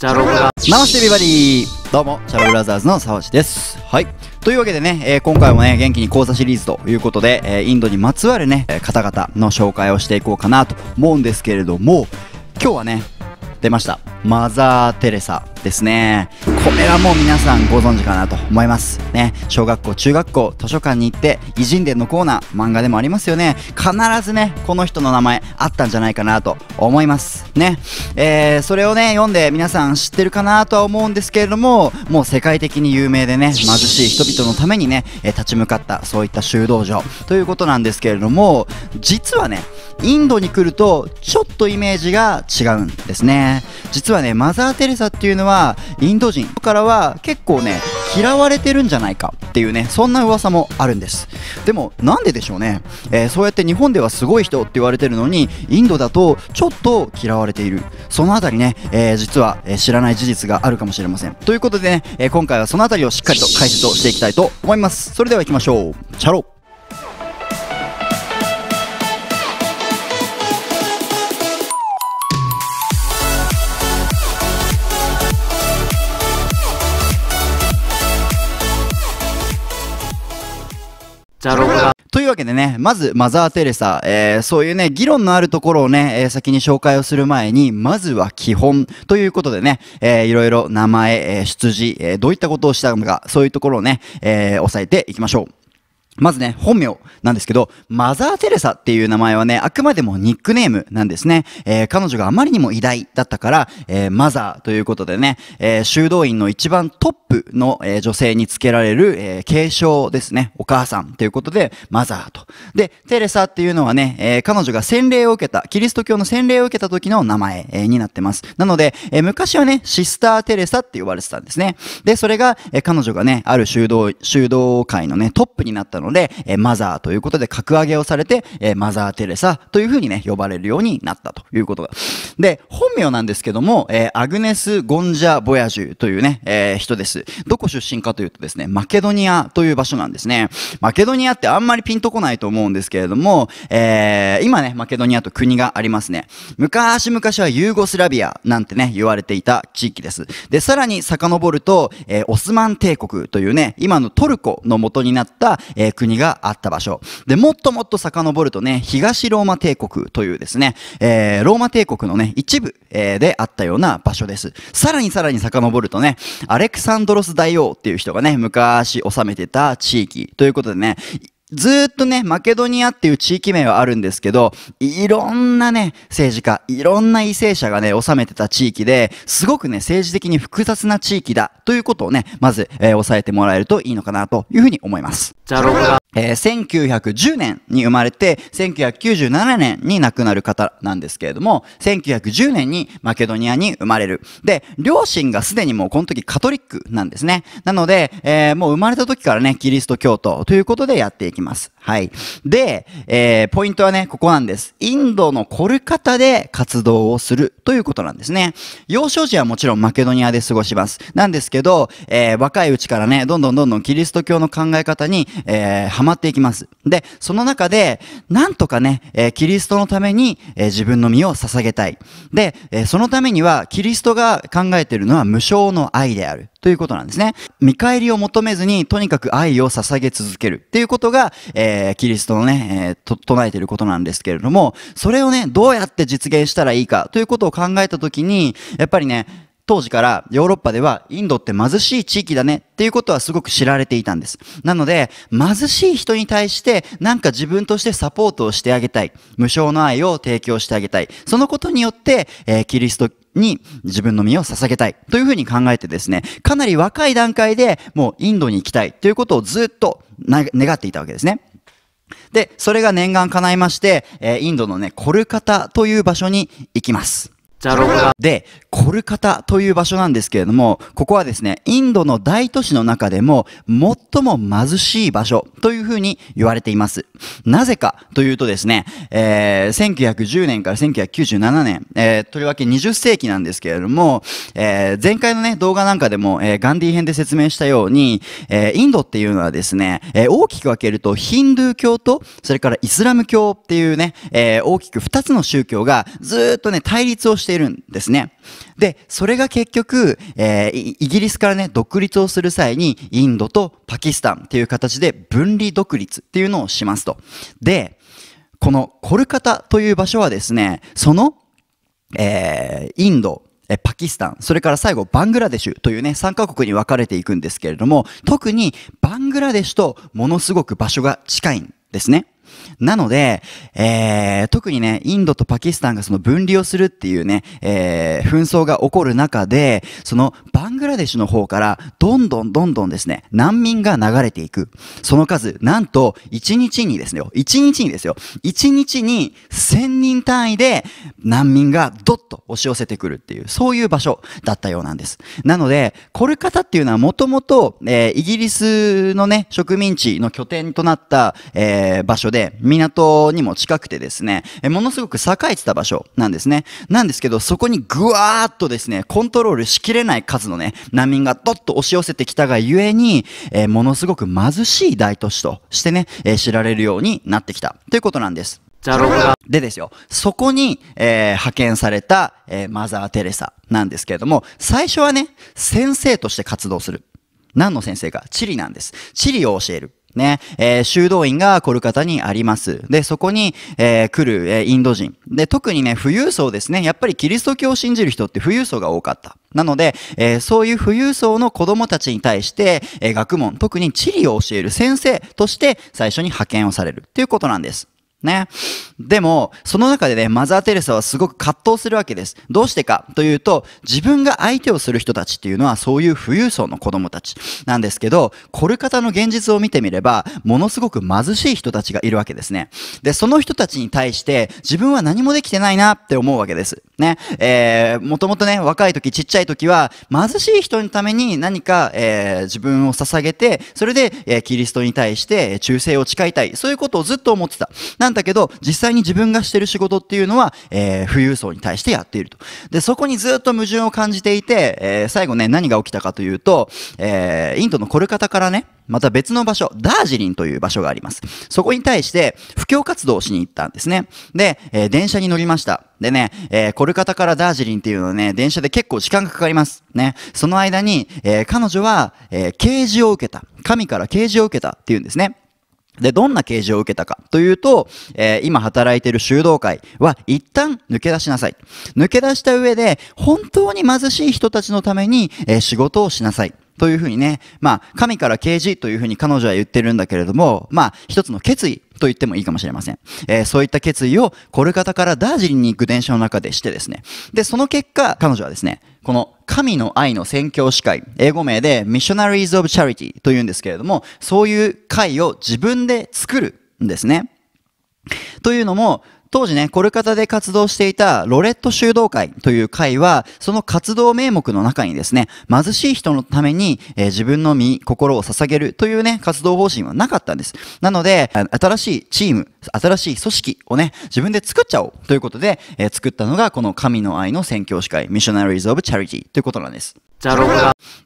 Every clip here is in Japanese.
チャロブラナースビバリー。どうも、チャロブラザーズの沢地です。はい。というわけでね、えー、今回もね、元気に講座シリーズということで、えー、インドにまつわるね、方々の紹介をしていこうかなと思うんですけれども、今日はね、出ました。マザー・テレサ。ですね。これはもう皆さんご存知かなと思います。ね。小学校、中学校、図書館に行って、偉人伝のコーナー、漫画でもありますよね。必ずね、この人の名前あったんじゃないかなと思います。ね。えー、それをね、読んで皆さん知ってるかなとは思うんですけれども、もう世界的に有名でね、貧しい人々のためにね、え立ち向かった、そういった修道場ということなんですけれども、実はね、インドに来ると、ちょっとイメージが違うんですね。実はね、マザー・テレサっていうのははインド人からは結構ね嫌われてるんじゃないかっていうねそんな噂もあるんですでもなんででしょうね、えー、そうやって日本ではすごい人って言われてるのにインドだとちょっと嫌われているそのあたりね、えー、実は知らない事実があるかもしれませんということでね、えー、今回はそのあたりをしっかりと解説をしていきたいと思いますそれでは行きましょうチャロじゃろうというわけでね、まず、マザー・テレサ、えー、そういうね、議論のあるところをね、えー、先に紹介をする前に、まずは基本ということでね、えー、いろいろ名前、えー、出自、えー、どういったことをしたのか、そういうところをね、えー、押さえていきましょう。まずね、本名なんですけど、マザー・テレサっていう名前はね、あくまでもニックネームなんですね。えー、彼女があまりにも偉大だったから、えー、マザーということでね、えー、修道院の一番トップの、え女性につけられる、え継承ですね。お母さんということで、マザーと。で、テレサっていうのはね、え彼女が洗礼を受けた、キリスト教の洗礼を受けた時の名前、えになってます。なので、え昔はね、シスター・テレサって呼ばれてたんですね。で、それが、え彼女がね、ある修道、修道会のね、トップになったのので、えマザーということで格上げをされて、えマザー・テレサというふうにね、呼ばれるようになったということが。で、本名なんですけども、えアグネス・ゴンジャ・ボヤジュというね、え人です。どこ出身かというとですね、マケドニアという場所なんですね。マケドニアってあんまりピンとこないと思うんですけれども、えー、今ね、マケドニアと国がありますね。昔々はユーゴスラビアなんてね、言われていた地域です。で、さらに遡ると、えー、オスマン帝国というね、今のトルコの元になった、えーえ国があった場所。で、もっともっと遡るとね、東ローマ帝国というですね、えー、ローマ帝国のね、一部、えー、であったような場所です。さらにさらに遡るとね、アレクサンドロス大王っていう人がね、昔治めてた地域ということでね、ずっとね、マケドニアっていう地域名はあるんですけど、いろんなね、政治家、いろんな為政者がね、治めてた地域で、すごくね、政治的に複雑な地域だということをね、まず、えー、押さえてもらえるといいのかなというふうに思います。じゃあ、えー、1910年に生まれて、1997年に亡くなる方なんですけれども、1910年にマケドニアに生まれる。で、両親がすでにもうこの時カトリックなんですね。なので、えー、もう生まれた時からね、キリスト教徒ということでやっていきます。はい。で、えー、ポイントはね、ここなんです。インドのコルカタで活動をするということなんですね。幼少時はもちろんマケドニアで過ごします。なんですけど、けど、えー、若いうちからね、どんどんどんどんキリスト教の考え方に、えー、はまっていきます。で、その中で、なんとかね、えー、キリストのために、えー、自分の身を捧げたい。で、えー、そのためには、キリストが考えているのは無償の愛である。ということなんですね。見返りを求めずに、とにかく愛を捧げ続けるっていうことが、えー、キリストのね、えー、唱えていることなんですけれども、それをね、どうやって実現したらいいかということを考えたときに、やっぱりね、当時からヨーロッパではインドって貧しい地域だねっていうことはすごく知られていたんです。なので、貧しい人に対してなんか自分としてサポートをしてあげたい。無償の愛を提供してあげたい。そのことによって、えー、キリストに自分の身を捧げたいというふうに考えてですね、かなり若い段階でもうインドに行きたいということをずっと願っていたわけですね。で、それが念願叶いまして、えー、インドのね、コルカタという場所に行きます。ジャロで、コルカタという場所なんですけれども、ここはですね、インドの大都市の中でも最も貧しい場所というふうに言われています。なぜかというとですね、えー、1910年から1997年、えー、とりわけ20世紀なんですけれども、えー、前回のね、動画なんかでも、えー、ガンディ編で説明したように、えー、インドっていうのはですね、えー、大きく分けるとヒンドゥー教と、それからイスラム教っていうね、えー、大きく2つの宗教がずっとね、対立をしてしているんですね。で、それが結局、えー、イギリスからね、独立をする際に、インドとパキスタンっていう形で分離独立っていうのをしますと。で、このコルカタという場所はですね、その、えー、インド、パキスタン、それから最後バングラデシュというね、3カ国に分かれていくんですけれども、特にバングラデシュとものすごく場所が近いんですね。なので、えー、特にね、インドとパキスタンがその分離をするっていうね、えー、紛争が起こる中で、そのバングラデシュの方からどんどんどんどんですね、難民が流れていく。その数、なんと1日にですね、1日にですよ、1日に1000人単位で難民がどっと押し寄せてくるっていう、そういう場所だったようなんです。なので、コルカタっていうのはもともと、えー、イギリスのね、植民地の拠点となった、えー、場所で、で、港にも近くてですね、ものすごく栄えてた場所なんですね。なんですけど、そこにぐわーっとですね、コントロールしきれない数のね、難民がどっと押し寄せてきたがゆえに、えものすごく貧しい大都市としてね、え知られるようになってきたということなんです。でですよ、そこに、えー、派遣された、えマザー・テレサなんですけれども、最初はね、先生として活動する。何の先生か、地理なんです。地理を教える。ね、えー、修道院がコルカタにあります。で、そこに、えー、来る、えー、インド人。で、特にね、富裕層ですね。やっぱりキリスト教を信じる人って富裕層が多かった。なので、えー、そういう富裕層の子供たちに対して、えー、学問、特に地理を教える先生として最初に派遣をされるっていうことなんです。ね。でも、その中でね、マザー・テレサはすごく葛藤するわけです。どうしてかというと、自分が相手をする人たちっていうのはそういう富裕層の子供たちなんですけど、コルカタの現実を見てみれば、ものすごく貧しい人たちがいるわけですね。で、その人たちに対して自分は何もできてないなって思うわけです。ね。えー、もともとね、若い時、ちっちゃい時は、貧しい人のために何か、えー、自分を捧げて、それで、えー、キリストに対して忠誠を誓いたい。そういうことをずっと思ってた。なんだけど、実際際に自分がしてる仕事っていうのは、えー、富裕層に対してやっていると。で、そこにずっと矛盾を感じていて、えー、最後ね、何が起きたかというと、えー、インドのコルカタからね、また別の場所、ダージリンという場所があります。そこに対して、布教活動をしに行ったんですね。で、えー、電車に乗りました。でね、えー、コルカタからダージリンっていうのはね、電車で結構時間がかかります。ね。その間に、えー、彼女は、えー、示を受けた。神から啓示を受けたっていうんですね。で、どんな刑示を受けたかというと、えー、今働いている修道会は一旦抜け出しなさい。抜け出した上で、本当に貧しい人たちのために、えー、仕事をしなさい。というふうにね、まあ、神から刑示というふうに彼女は言ってるんだけれども、まあ、一つの決意と言ってもいいかもしれません。えー、そういった決意をコルカタからダージリンに行く電車の中でしてですね。で、その結果、彼女はですね、この神の愛の宣教師会、英語名で Missionaries of Charity というんですけれども、そういう会を自分で作るんですね。というのも、当時ね、コルカタで活動していたロレット修道会という会は、その活動名目の中にですね、貧しい人のために、えー、自分の身、心を捧げるというね、活動方針はなかったんです。なので、新しいチーム、新しい組織をね、自分で作っちゃおうということで、えー、作ったのがこの神の愛の宣教師会、ミショナリ o n a ブ・チャ s of ということなんです。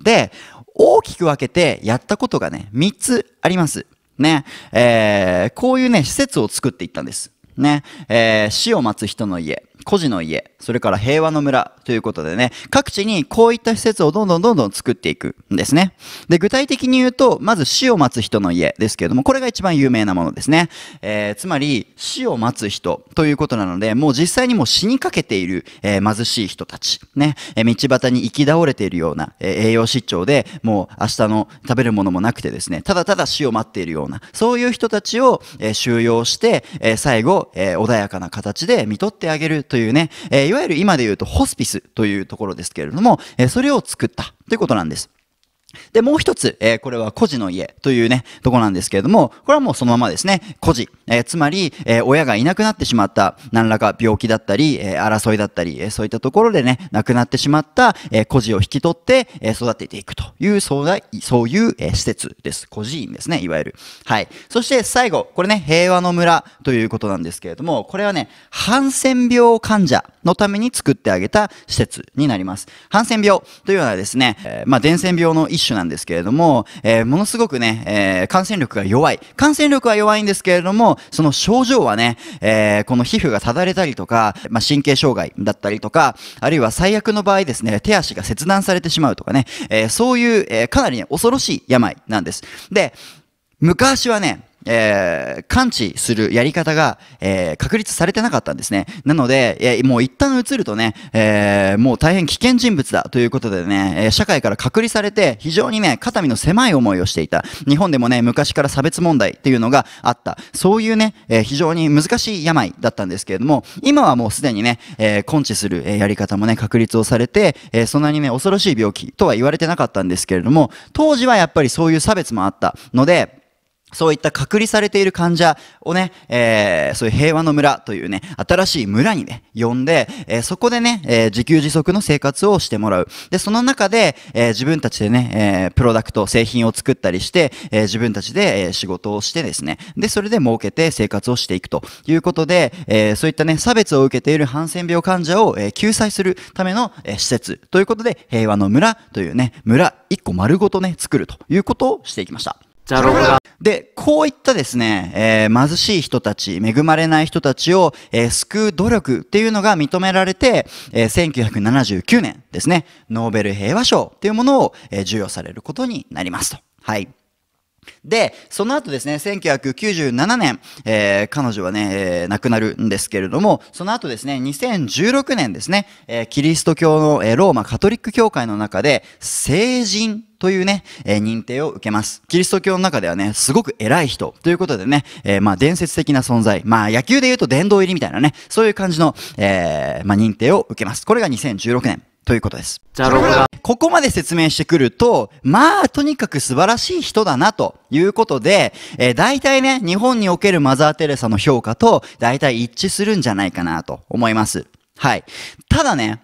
で、大きく分けてやったことがね、3つあります。ね、えー、こういうね、施設を作っていったんです。ね、えー、死を待つ人の家。孤児の家、それから平和の村ということでね、各地にこういった施設をどんどんどんどん作っていくんですね。で、具体的に言うと、まず死を待つ人の家ですけれども、これが一番有名なものですね。えー、つまり、死を待つ人ということなので、もう実際にもう死にかけている、えー、貧しい人たち、ね、え道端に行き倒れているような、え栄養失調で、もう明日の食べるものもなくてですね、ただただ死を待っているような、そういう人たちを、え収容して、え最後、え穏やかな形で見取ってあげるというね、えいわゆる今で言うとホスピスというところですけれども、えそれを作ったということなんです。で、もう一つ、えー、これは孤児の家というね、とこなんですけれども、これはもうそのままですね、孤児。えー、つまり、えー、親がいなくなってしまった、何らか病気だったり、え争いだったり、えそういったところでね、亡くなってしまった、え孤児を引き取って、え育てていくという、そうだ、そういう、え施設です。孤児院ですね、いわゆる。はい。そして最後、これね、平和の村ということなんですけれども、これはね、ハンセン病患者のために作ってあげた施設になります。ハンセン病というのはですね、えまあ、伝染病の一種なんですけれども、えー、ものすごくね、えー、感染力が弱い。感染力は弱いんですけれども、その症状はね、えー、この皮膚がただれたりとか、まあ、神経障害だったりとか、あるいは最悪の場合ですね、手足が切断されてしまうとかね、えそういう、えかなり、ね、恐ろしい病なんです。で、昔はね、えー、感知するやり方が、えー、確立されてなかったんですね。なので、えー、もう一旦移るとね、えー、もう大変危険人物だということでね、え社会から隔離されて、非常にね、肩身の狭い思いをしていた。日本でもね、昔から差別問題っていうのがあった。そういうね、え非常に難しい病だったんですけれども、今はもうすでにね、え根治する、えやり方もね、確立をされて、えそんなにね、恐ろしい病気とは言われてなかったんですけれども、当時はやっぱりそういう差別もあったので、そういった隔離されている患者をね、えー、そういう平和の村というね、新しい村にね、呼んで、えー、そこでね、えー、自給自足の生活をしてもらう。で、その中で、えー、自分たちでね、えー、プロダクト、製品を作ったりして、えー、自分たちで、えー、仕事をしてですね、で、それで儲けて生活をしていくということで、えー、そういったね、差別を受けているハンセン病患者を、えー、救済するための、えー、施設ということで、平和の村というね、村一個丸ごとね、作るということをしていきました。じゃろが。で、こういったですね、えー、貧しい人たち、恵まれない人たちを、えー、救う努力っていうのが認められて、えー、1979年ですね、ノーベル平和賞っていうものを、え授与されることになりますと。はい。で、その後ですね、1997年、えー、彼女はね、えー、亡くなるんですけれども、その後ですね、2016年ですね、えー、キリスト教の、えローマカトリック教会の中で、成人というね、えー、認定を受けます。キリスト教の中ではね、すごく偉い人ということでね、えー、まあ伝説的な存在、まあ野球で言うと殿堂入りみたいなね、そういう感じの、えー、まあ認定を受けます。これが2016年。ということです。じゃあ、ここまで説明してくると、まあ、とにかく素晴らしい人だな、ということで、えー、大体ね、日本におけるマザー・テレサの評価と、大体一致するんじゃないかな、と思います。はい。ただね、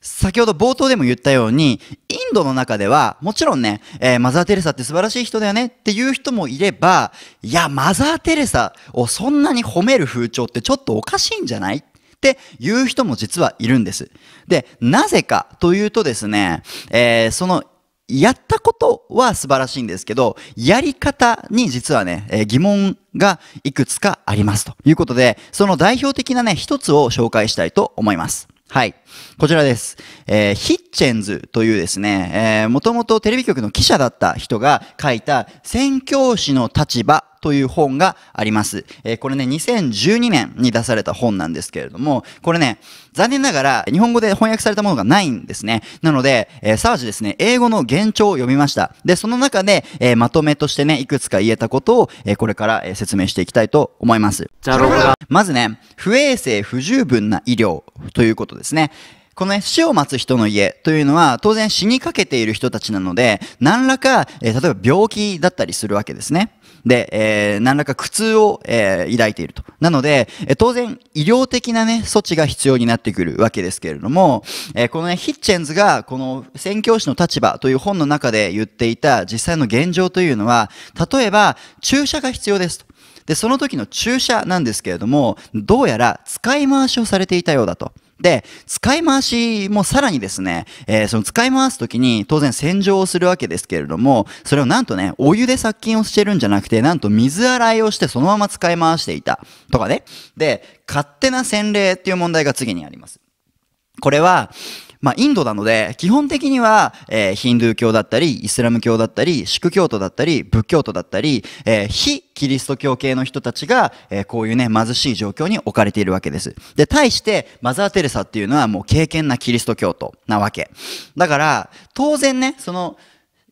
先ほど冒頭でも言ったように、インドの中では、もちろんね、えー、マザー・テレサって素晴らしい人だよねっていう人もいれば、いや、マザー・テレサをそんなに褒める風潮ってちょっとおかしいんじゃないっていう人も実はいるんです。で、なぜかというとですね、えー、そのやったことは素晴らしいんですけど、やり方に実はね、えー、疑問がいくつかありますということで、その代表的なね、一つを紹介したいと思います。はい。こちらです。えー、ヒッチェンズというですね、えー、もともとテレビ局の記者だった人が書いた宣教師の立場という本があります。えー、これね、2012年に出された本なんですけれども、これね、残念ながら日本語で翻訳されたものがないんですね。なので、えー、サージですね、英語の原著を読みました。で、その中で、えー、まとめとしてね、いくつか言えたことを、えこれから、え説明していきたいと思います。まずね、不衛生不十分な医療ということですね。このね、死を待つ人の家というのは、当然死にかけている人たちなので、何らか、えー、例えば病気だったりするわけですね。で、えー、何らか苦痛を、えー、抱いていると。なので、えー、当然、医療的なね、措置が必要になってくるわけですけれども、えー、このね、ヒッチェンズが、この、宣教師の立場という本の中で言っていた実際の現状というのは、例えば、注射が必要ですと。で、その時の注射なんですけれども、どうやら使い回しをされていたようだと。で、使い回しもさらにですね、えー、その使い回すときに当然洗浄をするわけですけれども、それをなんとね、お湯で殺菌をしてるんじゃなくて、なんと水洗いをしてそのまま使い回していた。とかね。で、勝手な洗礼っていう問題が次にあります。これは、まあ、インドなので、基本的には、えー、ヒンドゥー教だったり、イスラム教だったり、シク教徒だったり、仏教徒だったり、えー、非キリスト教系の人たちが、えー、こういうね、貧しい状況に置かれているわけです。で、対して、マザー・テレサっていうのはもう敬虔なキリスト教徒なわけ。だから、当然ね、その、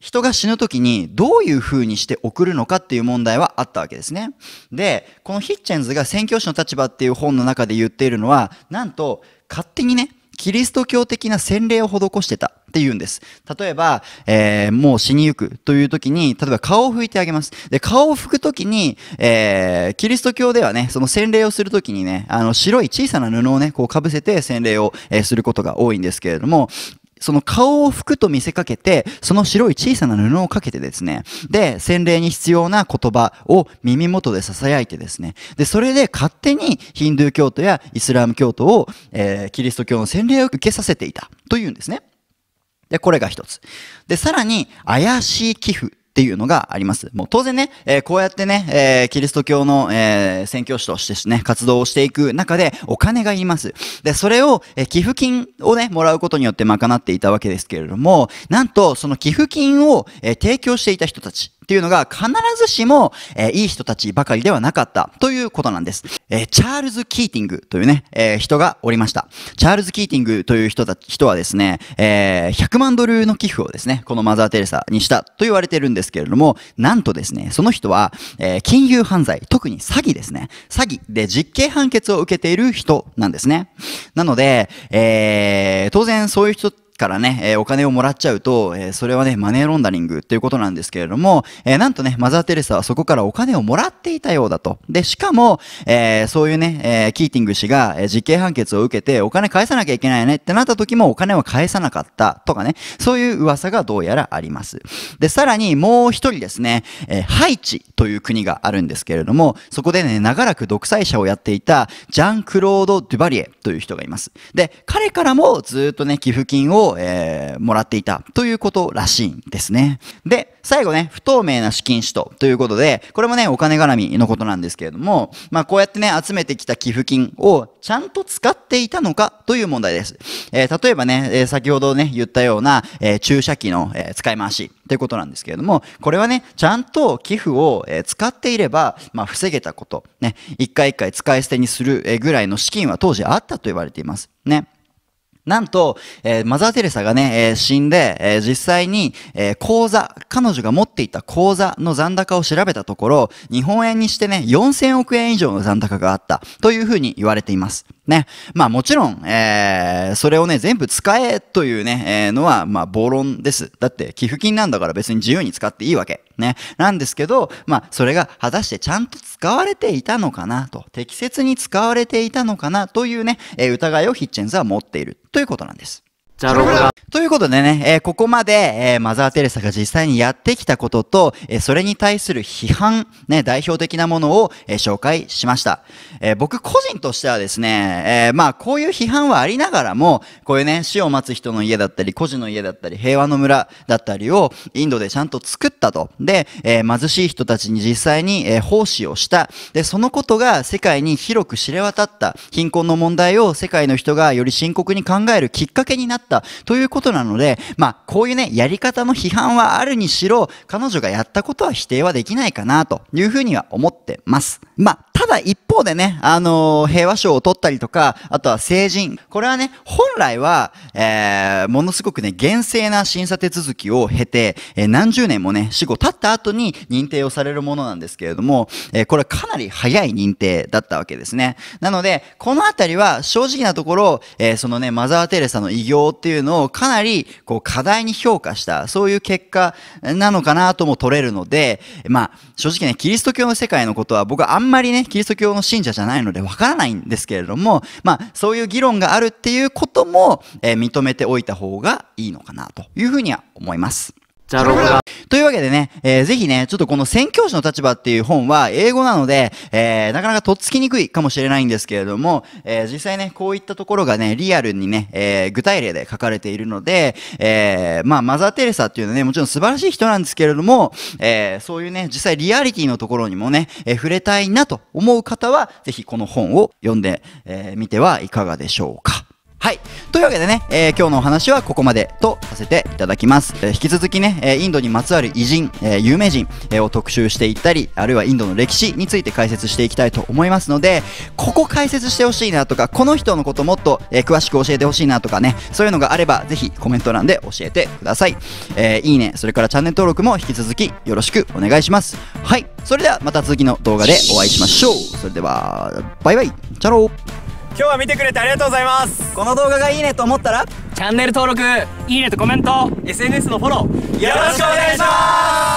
人が死ぬ時にどういう風にして送るのかっていう問題はあったわけですね。で、このヒッチェンズが宣教師の立場っていう本の中で言っているのは、なんと勝手にね、キリスト教的な洗礼を施してたって言うんです。例えば、えー、もう死にゆくという時に、例えば顔を拭いてあげます。で、顔を拭く時に、えー、キリスト教ではね、その洗礼をする時にね、あの、白い小さな布をね、こう被せて洗礼を、えー、することが多いんですけれども、その顔をくと見せかけて、その白い小さな布をかけてですね、で、洗礼に必要な言葉を耳元で囁いてですね、で、それで勝手にヒンドゥー教徒やイスラム教徒を、えー、キリスト教の洗礼を受けさせていたというんですね。で、これが一つ。で、さらに、怪しい寄付っていうのがあります。もう当然ね、えー、こうやってね、えー、キリスト教の、えー、宣教師としてね、活動をしていく中でお金がいります。で、それを、え寄付金をね、もらうことによって賄っていたわけですけれども、なんと、その寄付金を、え提供していた人たち、っていうのが必ずしも、えー、いい人たちばかりではなかったということなんです。えー、チャールズ・キーティングというね、えー、人がおりました。チャールズ・キーティングという人た人はですね、え100万ドルの寄付をですね、このマザー・テレサにしたと言われてるんですけれども、なんとですね、その人は、え金融犯罪、特に詐欺ですね、詐欺で実刑判決を受けている人なんですね。なので、え当然そういう人からね、えお金をもらっちゃうと、えそれはね、マネーロンダリングということなんですけれども、えなんとね、マザー・テレサはそこからお金をもらっていたようだと。で、しかも、えそういうね、えキーティング氏が、え実刑判決を受けてお金返さなきゃいけないねってなった時もお金は返さなかったとかね、そういう噂がどうやらあります。で、さらにもう一人ですね、えハイチという国があるんですけれども、そこでね、長らく独裁者をやっていたジャン・クロード・デュバリエという人がいます。で、彼からもずっとね、寄付金をを、えー、もらっていたということらしいんですね。で、最後ね、不透明な資金使途ということで、これもね、お金絡みのことなんですけれども、まあこうやってね、集めてきた寄付金をちゃんと使っていたのかという問題です。えー、例えばね、えー、先ほどね、言ったような、えー、注射器の、え使い回しということなんですけれども、これはね、ちゃんと寄付を、え使っていれば、まあ防げたこと、ね、一回一回使い捨てにする、えぐらいの資金は当時あったと言われています。ね。なんと、えー、マザー・テレサがね、えー、死んで、えー、実際に、えー、口座、彼女が持っていた口座の残高を調べたところ、日本円にしてね、4000億円以上の残高があった、というふうに言われています。ね。まあもちろん、えー、それをね、全部使えというね、えー、のは、まあ暴論です。だって寄付金なんだから別に自由に使っていいわけ。ね。なんですけど、まあ、それが果たしてちゃんと使われていたのかなと、適切に使われていたのかなというね、え疑いをヒッチェンズは持っているということなんです。じゃろが。ということでね、えー、ここまで、えー、マザー・テレサが実際にやってきたことと、えー、それに対する批判、ね、代表的なものを、え紹介しました。え僕個人としてはですね、えまあ、こういう批判はありながらも、こういうね、死を待つ人の家だったり、孤児の家だったり、平和の村だったりを、インドでちゃんと作ったと。で、え貧しい人たちに実際に、え奉仕をした。で、そのことが世界に広く知れ渡った。貧困の問題を世界の人がより深刻に考えるきっかけになった。ったということなので、まあ、こういうね、やり方の批判はあるにしろ、彼女がやったことは否定はできないかなというふうには思ってます。まあただ一方でね、あのー、平和賞を取ったりとか、あとは成人。これはね、本来は、えー、ものすごくね、厳正な審査手続きを経て、えー、何十年もね、死後経った後に認定をされるものなんですけれども、えー、これはかなり早い認定だったわけですね。なので、このあたりは正直なところ、えー、そのね、マザー・テレサの偉業っていうのをかなり、こう、課題に評価した、そういう結果なのかなとも取れるので、まあ、正直ね、キリスト教の世界のことは僕はあんまりね、キリスト教の信者じゃないのでわからないんですけれども、まあ、そういう議論があるっていうことも、えー、認めておいた方がいいのかなというふうには思います。なるほロだ。というわけでね、えー、ぜひね、ちょっとこの宣教師の立場っていう本は英語なので、えー、なかなかとっつきにくいかもしれないんですけれども、えー、実際ね、こういったところがね、リアルにね、えー、具体例で書かれているので、えー、まあ、マザー・テレサっていうのはね、もちろん素晴らしい人なんですけれども、えー、そういうね、実際リアリティのところにもね、えー、触れたいなと思う方は、ぜひこの本を読んでみ、えー、てはいかがでしょうか。はい。というわけでね、えー、今日のお話はここまでとさせていただきます。えー、引き続きね、えインドにまつわる偉人、え有名人、えを特集していったり、あるいはインドの歴史について解説していきたいと思いますので、ここ解説してほしいなとか、この人のこともっと、え詳しく教えてほしいなとかね、そういうのがあれば、ぜひコメント欄で教えてください。えいいね、それからチャンネル登録も引き続きよろしくお願いします。はい。それではまた次の動画でお会いしましょう。それでは、バイバイ。チャロー。今日は見てくれてありがとうございますこの動画がいいねと思ったらチャンネル登録いいねとコメント SNS のフォローよろしくお願いします